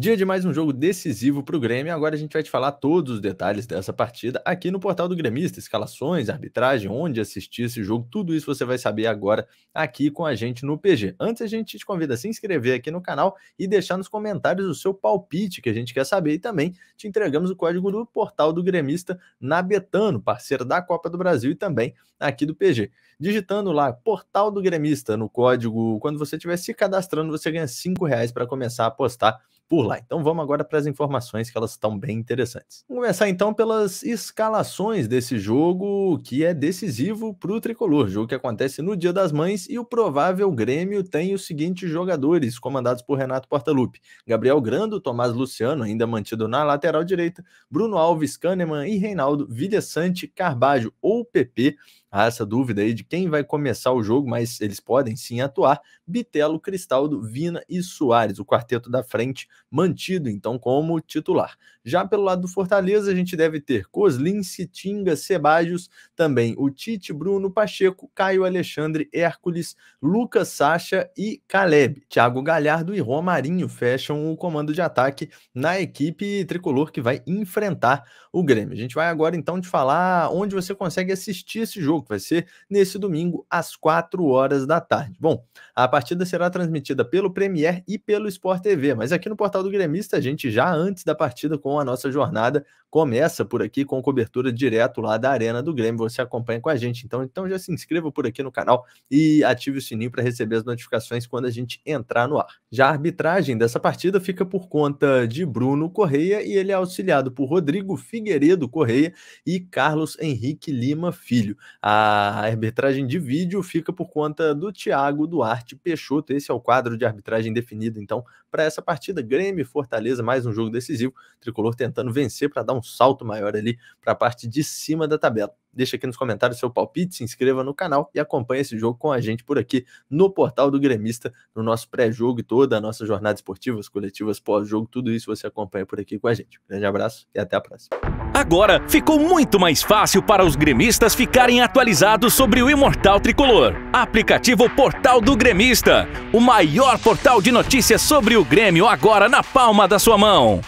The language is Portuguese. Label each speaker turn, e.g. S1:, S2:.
S1: Dia de mais um jogo decisivo para o Grêmio. Agora a gente vai te falar todos os detalhes dessa partida aqui no portal do Gremista: escalações, arbitragem, onde assistir esse jogo, tudo isso você vai saber agora aqui com a gente no PG. Antes, a gente te convida a se inscrever aqui no canal e deixar nos comentários o seu palpite que a gente quer saber. E também te entregamos o código do portal do Gremista na Betano, parceiro da Copa do Brasil e também aqui do PG. Digitando lá portal do Gremista no código, quando você estiver se cadastrando, você ganha R$ reais para começar a apostar por lá. Então vamos agora para as informações que elas estão bem interessantes. Vamos começar então pelas escalações desse jogo que é decisivo para o tricolor, jogo que acontece no Dia das Mães e o provável Grêmio tem os seguintes jogadores comandados por Renato Portaluppi: Gabriel Grando, Tomás Luciano, ainda mantido na lateral direita, Bruno Alves, Kahneman e Reinaldo Vilha Sante, Carvalho ou PP Há ah, essa dúvida aí de quem vai começar o jogo, mas eles podem sim atuar. Bitelo, Cristaldo, Vina e Soares, o quarteto da frente, mantido então como titular. Já pelo lado do Fortaleza, a gente deve ter Kozlinski, Tinga, Sebajos, também o Tite, Bruno, Pacheco, Caio Alexandre, Hércules, Lucas Sacha e Caleb. Thiago Galhardo e Romarinho fecham o comando de ataque na equipe tricolor que vai enfrentar o Grêmio. A gente vai agora então te falar onde você consegue assistir esse jogo jogo, que vai ser nesse domingo, às 4 horas da tarde. Bom, a partida será transmitida pelo Premier e pelo Sport TV, mas aqui no portal do Gremista, a gente já antes da partida, com a nossa jornada, começa por aqui com cobertura direto lá da Arena do Grêmio. Você acompanha com a gente. Então, então já se inscreva por aqui no canal e ative o sininho para receber as notificações quando a gente entrar no ar. Já a arbitragem dessa partida fica por conta de Bruno Correia e ele é auxiliado por Rodrigo Figueiredo Correia e Carlos Henrique Lima Filho. A arbitragem de vídeo fica por conta do Thiago Duarte Peixoto. Esse é o quadro de arbitragem definido então para essa partida Grêmio Fortaleza, mais um jogo decisivo. Tricolor tentando vencer para dar um um salto maior ali para a parte de cima da tabela. Deixa aqui nos comentários seu palpite, se inscreva no canal e acompanhe esse jogo com a gente por aqui no portal do Gremista, no nosso pré-jogo e toda a nossa jornada esportiva, as coletivas pós-jogo, tudo isso você acompanha por aqui com a gente. grande abraço e até a próxima.
S2: Agora ficou muito mais fácil para os gremistas ficarem atualizados sobre o Imortal Tricolor. Aplicativo Portal do Gremista, o maior portal de notícias sobre o Grêmio agora na palma da sua mão.